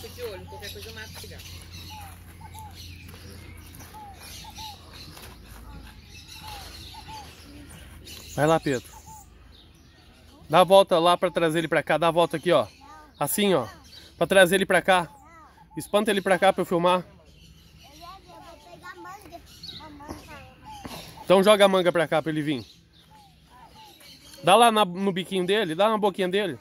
fico de olho, qualquer coisa eu mato o cigarro. Vai lá, Pedro. Dá a volta lá pra trazer ele pra cá. Dá a volta aqui, ó. Assim, ó. Pra trazer ele pra cá. Espanta ele pra cá pra eu filmar. Então joga a manga pra cá pra ele vir. Dá lá na, no biquinho dele, dá na boquinha dele.